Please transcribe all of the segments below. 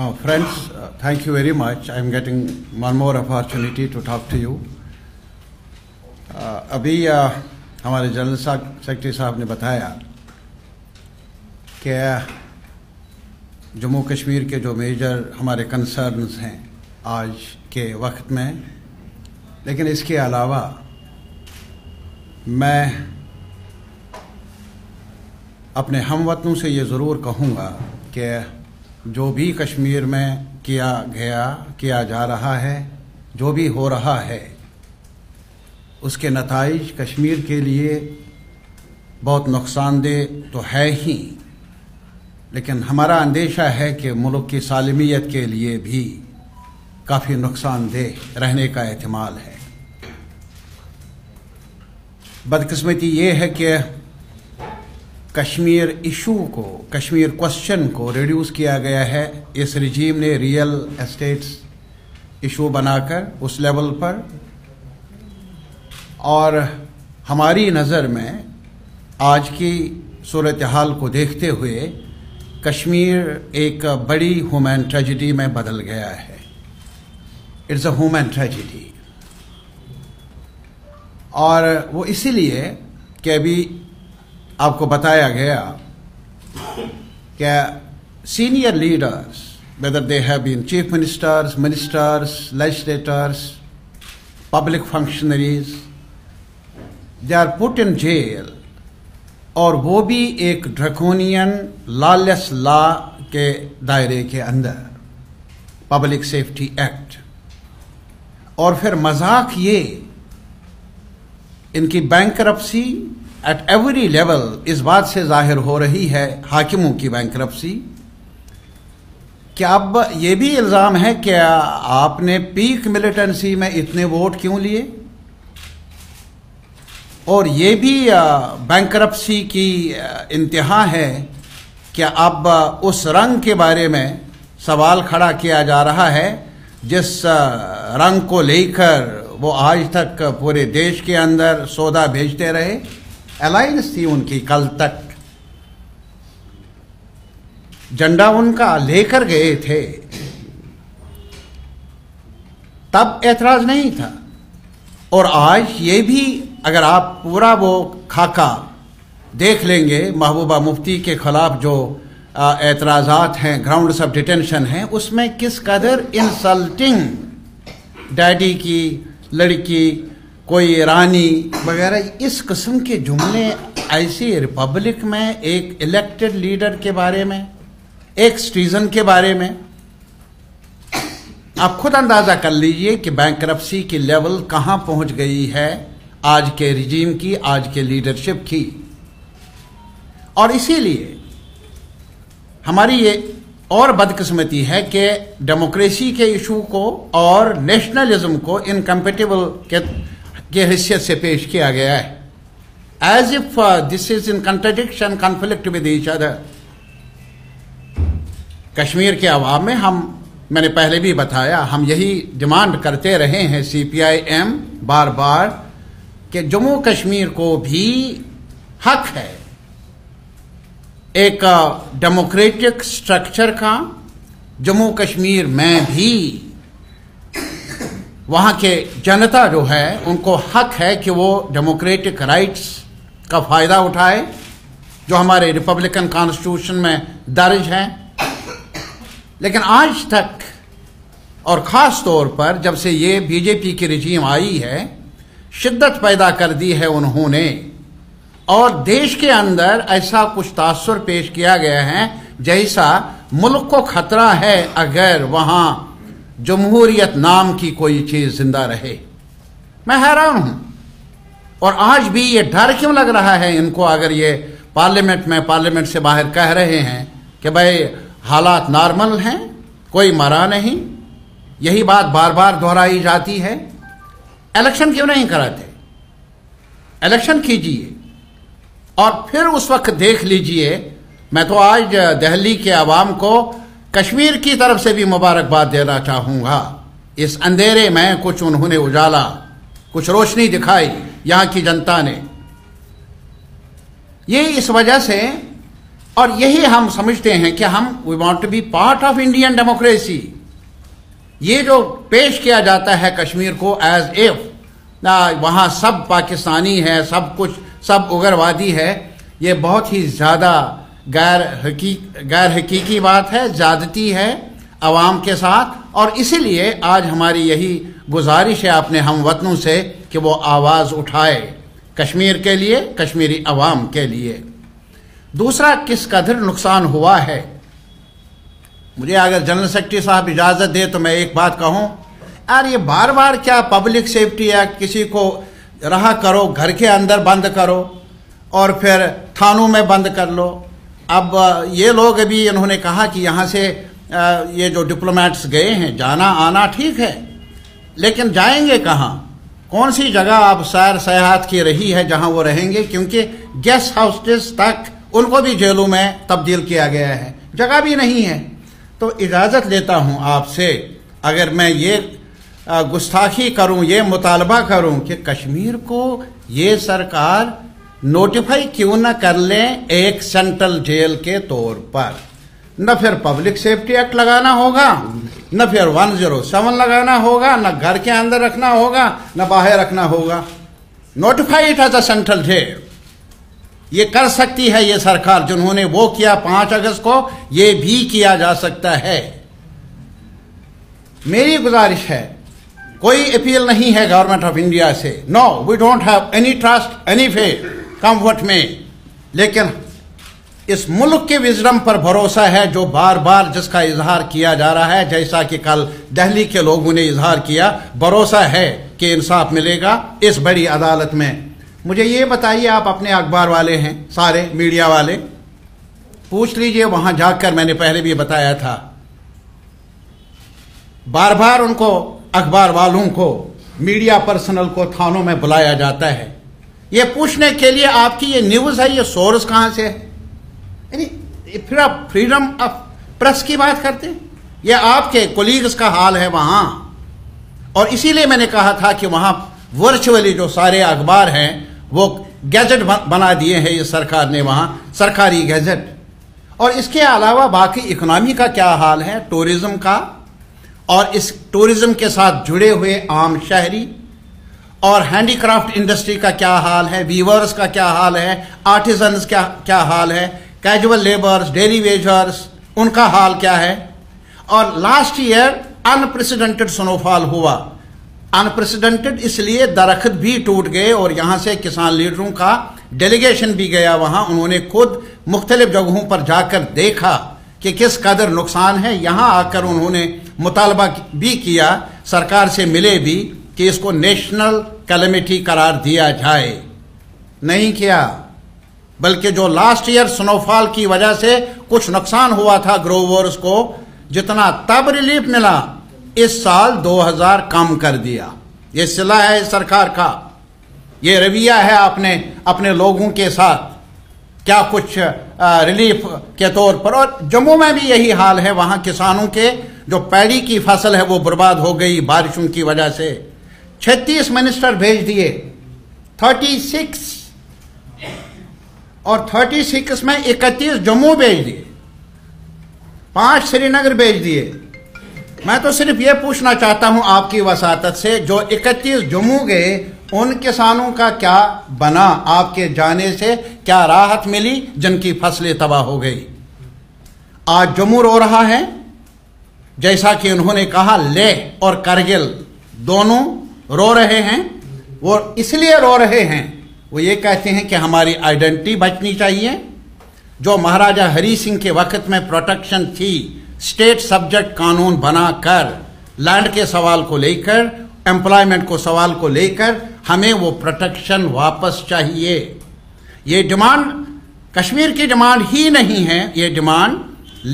Oh, friends, uh, thank you very much. I'm getting one more opportunity to talk to you. Uh, अभी uh, हमारे general secretary साहब ने बताया कि uh, Jammu Kashmir के जो मेजर हमारे कंसर्न्स हैं आज के वक्त में लेकिन इसके अलावा मैं अपने हम वतनों से ये ज़रूर कहूँगा कि जो भी कश्मीर में किया गया किया जा रहा है जो भी हो रहा है उसके नतज कश्मीर के लिए बहुत नुकसानदेह तो है ही लेकिन हमारा अंदेशा है कि मुल्क की सालमियत के लिए भी काफ़ी नुकसानदेह रहने का एहतमाल है बदकस्मती ये है कि कश्मीर इशू को कश्मीर क्वेश्चन को रिड्यूस किया गया है इस रिजीम ने रियल एस्टेट्स इशू बनाकर उस लेवल पर और हमारी नज़र में आज की सूरत हाल को देखते हुए कश्मीर एक बड़ी ह्यूमन ट्रेजिडी में बदल गया है इट्स अ ह्यूमन ट्रेजिडी और वो इसीलिए कि अभी आपको बताया गया कि senior leaders whether they have been chief ministers ministers legislators public functionaries they are put in jail और वो भी एक ड्रकोनियन लॉलेस लॉ के दायरे के अंदर पब्लिक सेफ्टी एक्ट और फिर मजाक ये इनकी bankruptcy at every level इस बात से जाहिर हो रही है हाकिमों की बैंक्रप्सी क्या अब यह भी इल्ज़ाम है क्या आपने पीक मिलिटेंसी में इतने वोट क्यों लिए और ये भी बैंक्रप्सी की इंतहा है क्या अब उस रंग के बारे में सवाल खड़ा किया जा रहा है जिस रंग को लेकर वो आज तक पूरे देश के अंदर सौदा भेजते रहे अलायंस थी उनकी कल तक झंडा उनका लेकर गए थे तब ऐतराज नहीं था और आज ये भी अगर आप पूरा वो खाका देख लेंगे महबूबा मुफ्ती के खिलाफ जो एतराज़ात हैं ग्राउंड ऑफ डिटेंशन हैं उसमें किस कदर इंसल्टिंग डैडी की लड़की कोई ईरानी वगैरह इस किस्म के जुमले ऐसी रिपब्लिक में एक इलेक्टेड लीडर के बारे में एक सिटीजन के बारे में आप खुद अंदाज़ा कर लीजिए कि बैंक की लेवल कहां पहुंच गई है आज के रिजीम की आज के लीडरशिप की और इसीलिए हमारी ये और बदकिस्मती है कि डेमोक्रेसी के इशू को और नेशनलिज्म को इनकम्पेटेबल के की हैसियत से पेश किया गया है as if this is in contradiction conflict with each other Kashmir के अवाम में हम मैंने पहले भी बताया हम यही डिमांड करते रहे हैं सी पी आई एम बार बार कि जम्मू कश्मीर को भी हक है एक डेमोक्रेटिक uh, स्ट्रक्चर का जम्मू कश्मीर में भी वहाँ के जनता जो है उनको हक है कि वो डेमोक्रेटिक राइट्स का फ़ायदा उठाए जो हमारे रिपब्लिकन कॉन्स्टिट्यूशन में दर्ज हैं लेकिन आज तक और ख़ास तौर पर जब से ये बीजेपी की रजीम आई है शिद्दत पैदा कर दी है उन्होंने और देश के अंदर ऐसा कुछ तासर पेश किया गया है जैसा मुल्क को खतरा है अगर वहाँ जमहूरियत नाम की कोई चीज़ जिंदा रहे मैं हैरान हूं और आज भी ये डर क्यों लग रहा है इनको अगर ये पार्लियामेंट में पार्लियामेंट से बाहर कह रहे हैं कि भाई हालात नॉर्मल हैं कोई मरा नहीं यही बात बार बार दोहराई जाती है इलेक्शन क्यों नहीं कराते इलेक्शन कीजिए और फिर उस वक्त देख लीजिए मैं तो आज दिल्ली के आवाम को कश्मीर की तरफ से भी मुबारकबाद देना चाहूंगा इस अंधेरे में कुछ उन्होंने उजाला कुछ रोशनी दिखाई यहां की जनता ने ये इस वजह से और यही हम समझते हैं कि हम we want to be part of Indian democracy ये जो पेश किया जाता है कश्मीर को एज एफ वहां सब पाकिस्तानी है सब कुछ सब उग्रवादी है ये बहुत ही ज़्यादा गैर हकी गैर हकीकी बात है ज्यादती है आवाम के साथ और इसीलिए आज हमारी यही गुजारिश है अपने हम वतनों से कि वो आवाज़ उठाए कश्मीर के लिए कश्मीरी आवाम के लिए दूसरा किस कदर नुकसान हुआ है मुझे अगर जनरल सेक्रेटरी साहब इजाज़त दे तो मैं एक बात कहूँ यार ये बार बार क्या पब्लिक सेफ्टी एक्ट किसी को रहा करो घर के अंदर बंद करो और फिर थानों में बंद कर लो अब ये लोग अभी इन्होंने कहा कि यहाँ से ये जो डिप्लोमेट्स गए हैं जाना आना ठीक है लेकिन जाएंगे कहाँ कौन सी जगह अब सैर सयाहत की रही है जहाँ वो रहेंगे क्योंकि गेस्ट हाउसेस तक उनको भी जेलों में तब्दील किया गया है जगह भी नहीं है तो इजाज़त लेता हूँ आपसे अगर मैं ये गुस्ताखी करूँ ये मुतालबा करूँ कि कश्मीर को ये सरकार नोटिफाई क्यों ना कर लें एक सेंट्रल जेल के तौर पर न फिर पब्लिक सेफ्टी एक्ट लगाना होगा न फिर वन जीरो सेवन लगाना होगा न घर के अंदर रखना होगा न बाहर रखना होगा notify it as a central jail ये कर सकती है ये सरकार जिन्होंने वो किया पांच अगस्त को ये भी किया जा सकता है मेरी गुजारिश है कोई अपील नहीं है गवर्नमेंट ऑफ इंडिया से no we don't have any trust any faith comfort में लेकिन इस मुल्क के विजडम पर भरोसा है जो बार बार जिसका इजहार किया जा रहा है जैसा कि कल दिल्ली के लोगों ने इजहार किया भरोसा है कि इंसाफ मिलेगा इस बड़ी अदालत में मुझे ये बताइए आप अपने अखबार वाले हैं सारे मीडिया वाले पूछ लीजिए वहां जाकर मैंने पहले भी बताया था बार बार उनको अखबार वालों को मीडिया पर्सनल को थानों में बुलाया जाता है ये पूछने के लिए आपकी ये न्यूज़ है ये सोर्स कहां से है यानी फिर आप फ्रीडम ऑफ प्रेस की बात करते ये आपके कोलीग्स का हाल है वहां और इसीलिए मैंने कहा था कि वहां वर्चुअली जो सारे अखबार हैं वो गैजेट बना दिए हैं ये सरकार ने वहां सरकारी गैजेट और इसके अलावा बाकी इकोनॉमी का क्या हाल है टूरिज्म का और इस टूरिज्म के साथ जुड़े हुए आम शहरी और हैंडीक्राफ्ट इंडस्ट्री का क्या हाल है वीवर्स का क्या हाल है का क्या क्या हाल है कैजुअल लेबर्स डेली वेजर्स उनका हाल क्या है और लास्ट ईयर अनप्रेसिडेंटेड स्नोफॉल हुआ अनप्रेसिडेंटेड इसलिए दरख्त भी टूट गए और यहां से किसान लीडरों का डेलीगेशन भी गया वहां उन्होंने खुद मुख्तलिफ जगहों पर जाकर देखा कि किस कदर नुकसान है यहां आकर उन्होंने मुतालबा भी किया सरकार से मिले भी कि इसको नेशनल कैलमिटी करार दिया जाए नहीं किया बल्कि जो लास्ट ईयर स्नोफॉल की वजह से कुछ नुकसान हुआ था ग्रोवर्स को जितना तब रिलीफ मिला इस साल 2000 कम कर दिया ये सिला है सरकार का ये रवैया है आपने अपने लोगों के साथ क्या कुछ रिलीफ के तौर पर और जम्मू में भी यही हाल है वहां किसानों के जो पैड़ी की फसल है वो बर्बाद हो गई बारिशों की वजह से छत्तीस मिनिस्टर भेज दिए थर्टी सिक्स और थर्टी सिक्स में इकतीस जम्मू भेज दिए पांच श्रीनगर भेज दिए मैं तो सिर्फ ये पूछना चाहता हूं आपकी वसात से जो इकतीस जम्मू गए उन किसानों का क्या बना आपके जाने से क्या राहत मिली जिनकी फसलें तबाह हो गई आज जम्मू रो रहा है जैसा कि उन्होंने कहा ले और करगिल दोनों रो रहे हैं वो इसलिए रो रहे हैं वो ये कहते हैं कि हमारी आइडेंटिटी बचनी चाहिए जो महाराजा हरी सिंह के वक्त में प्रोटेक्शन थी स्टेट सब्जेक्ट कानून बनाकर लैंड के सवाल को लेकर एम्प्लॉयमेंट को सवाल को लेकर हमें वो प्रोटेक्शन वापस चाहिए ये डिमांड कश्मीर की डिमांड ही नहीं है ये डिमांड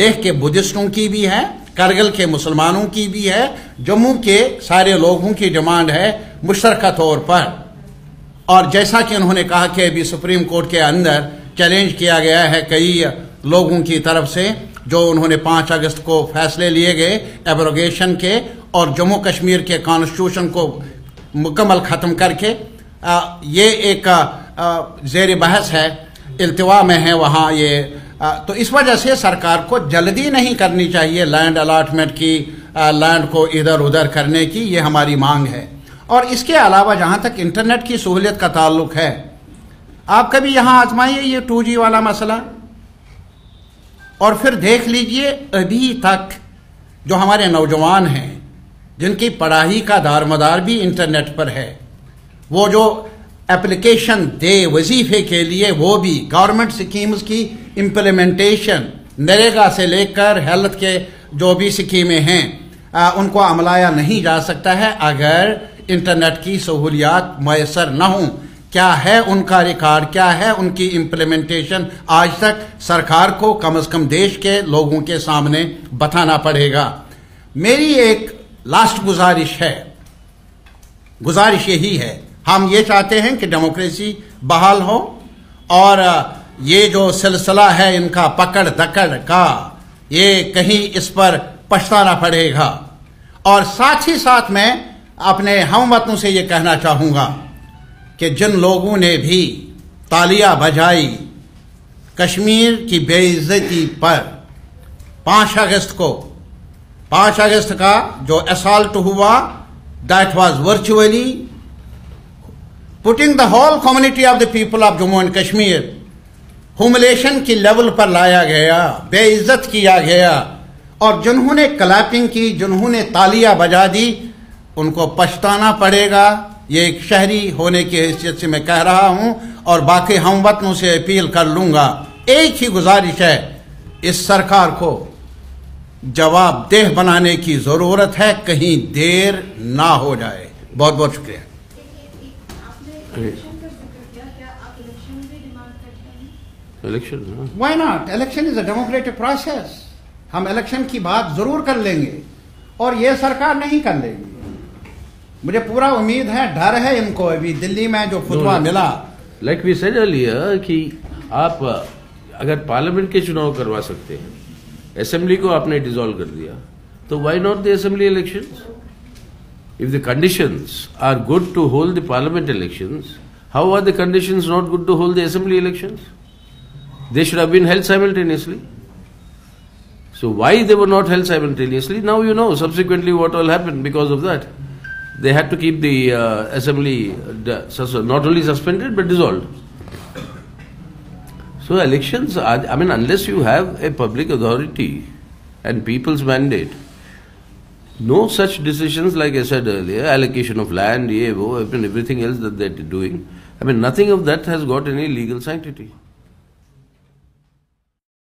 लेह के बुद्धिस्टों की भी है करगिल के मुसलमानों की भी है जम्मू के सारे लोगों की डिमांड है मुशरक तौर पर और जैसा कि उन्होंने कहा कि अभी सुप्रीम कोर्ट के अंदर चैलेंज किया गया है कई लोगों की तरफ से जो उन्होंने पाँच अगस्त को फैसले लिए गए एब्रोगेशन के और जम्मू कश्मीर के कॉन्स्टिट्यूशन को मुकम्मल ख़त्म करके आ, ये एक जेर बहस है अल्तवा में है वहाँ ये तो इस वजह से सरकार को जल्दी नहीं करनी चाहिए लैंड अलाटमेंट की लैंड को इधर उधर करने की ये हमारी मांग है और इसके अलावा जहाँ तक इंटरनेट की सहूलियत का ताल्लुक है आप कभी यहाँ आजमाइए ये टू जी वाला मसला और फिर देख लीजिए अभी तक जो हमारे नौजवान हैं जिनकी पढ़ाई का दारमदार भी इंटरनेट पर है वो जो एप्लीकेशन दे वजीफे के लिए वो भी गवर्नमेंट स्कीम्स की इम्प्लीमेंटेशन नरेगा से लेकर हेल्थ के जो भी स्कीमें हैं आ, उनको अमलाया नहीं जा सकता है अगर इंटरनेट की सहूलियात मैसर न हो क्या है उनका रिकॉर्ड क्या है उनकी इम्प्लीमेंटेशन आज तक सरकार को कम से कम देश के लोगों के सामने बताना पड़ेगा मेरी एक लास्ट गुजारिश है गुजारिश यही है हम ये चाहते हैं कि डेमोक्रेसी बहाल हो और ये जो सिलसिला है इनका पकड़ दकड़ का ये कहीं इस पर पछताना पड़ेगा और साथ ही साथ मैं अपने हम वतनों से ये कहना चाहूँगा कि जिन लोगों ने भी तालियां बजाई कश्मीर की बेइज्जती पर पाँच अगस्त को पाँच अगस्त का जो असाल्ट हुआ that was virtually putting the whole community of the people of Jammu and Kashmir humiliation की लेवल पर लाया गया बेइज्जत किया गया और जिन्होंने क्लैपिंग की जिन्होंने तालियां बजा दी उनको पछताना पड़ेगा ये एक शहरी होने की हैसियत से मैं कह रहा हूं और बाकी हम वतनों से अपील कर लूंगा एक ही गुजारिश है इस सरकार को जवाबदेह बनाने की ज़रूरत है कहीं देर ना हो जाए बहुत बहुत शुक्रिया election why not election is a democratic process हम इलेक्शन की बात जरूर कर लेंगे और ये सरकार नहीं कर लेगी मुझे पूरा उम्मीद है डर है इनको अभी दिल्ली में जो फुतवा no, मिला लाइक वी सेड अर्लियर कि आप अगर पार्लियामेंट के चुनाव करवा सकते हैं असेंबली को आपने डिजोल्व कर दिया तो why not the assembly election if the condition are good to hold the parliament election how are the condition not good to hold the assembly elections They should have been held simultaneously. So why they were not held simultaneously? Now you know subsequently what all happened because of that. They had to keep the uh, assembly uh, not only suspended but dissolved. So elections, are, I mean, unless you have a public authority and people's mandate, no such decisions, like I said earlier, allocation of land, EAVO, everything else that they're doing, I mean, nothing of that has got any legal sanctity.